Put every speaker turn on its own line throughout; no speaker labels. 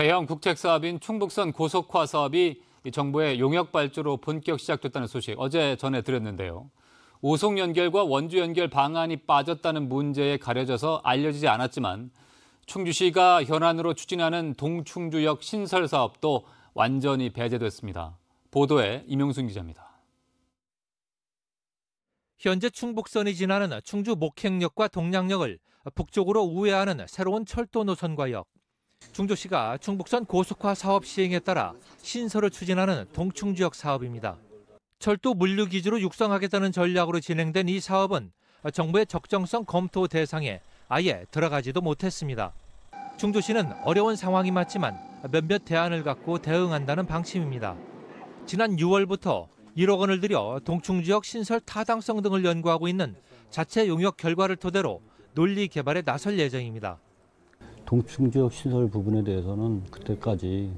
대형 국책 사업인 충북선 고속화 사업이 정부의 용역 발주로 본격 시작됐다는 소식 어제 전해드렸는데요. 오송 연결과 원주 연결 방안이 빠졌다는 문제에 가려져서 알려지지 않았지만 충주시가 현안으로 추진하는 동충주역 신설 사업도 완전히 배제됐습니다. 보도에 임용순
기자입니다. 현재 충북선이 지나는 충주 목행역과 동양역을 북쪽으로 우회하는 새로운 철도 노선과 역. 충주시가 충북선 고속화 사업 시행에 따라 신설을 추진하는 동충지역 사업입니다. 철도 물류 기지로 육성하겠다는 전략으로 진행된 이 사업은 정부의 적정성 검토 대상에 아예 들어가지도 못했습니다. 충주시는 어려운 상황이 맞지만 몇몇 대안을 갖고 대응한다는 방침입니다. 지난 6월부터 1억 원을 들여 동충 지역 신설 타당성 등을 연구하고 있는 자체 용역 결과를 토대로 논리 개발에 나설 예정입니다.
동충 지역 시설 부분에 대해서는 그때까지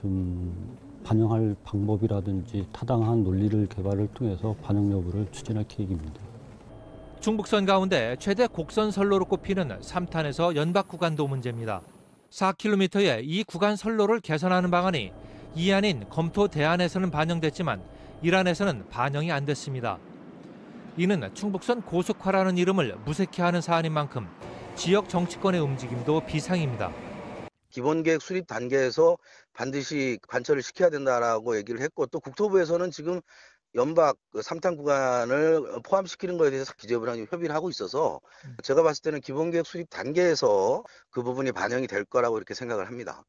좀 반영할 방법이라든지 타당한 논리를 개발을 통해서 반영 여부를 추진할 계획입니다.
중북선 가운데 최대 곡선 선로로 꼽히는 3탄에서 연박 구간도 문제입니다. 4km의 이 구간 선로를 개선하는 방안이 이안인 검토 대안에서는 반영됐지만 이란에서는 반영이 안 됐습니다. 이는 충북선 고속화라는 이름을 무색해하는 사안인 만큼 지역 정치권의 움직임도 비상입니다.
기본계획 수립 단계에서 반드시 관철을 시켜야 된다라고 얘기를 했고 또 국토부에서는 지금 연박 3탄 그 구간을 포함시키는 것에 대해서 기재부랑 협의를 하고 있어서 음. 제가 봤을 때는 기본계획 수립 단계에서 그 부분이 반영이 될 거라고 이렇게 생각을 합니다.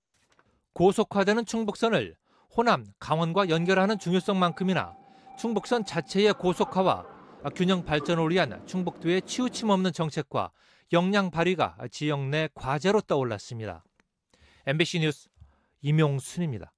고속화되는 충북선을 호남, 강원과 연결하는 중요성만큼이나 충북선 자체의 고속화와 균형 발전을 위한 충북도의 치우침 없는 정책과 역량 발휘가 지역 내 과제로 떠올랐습니다. MBC 뉴스 임용순입니다.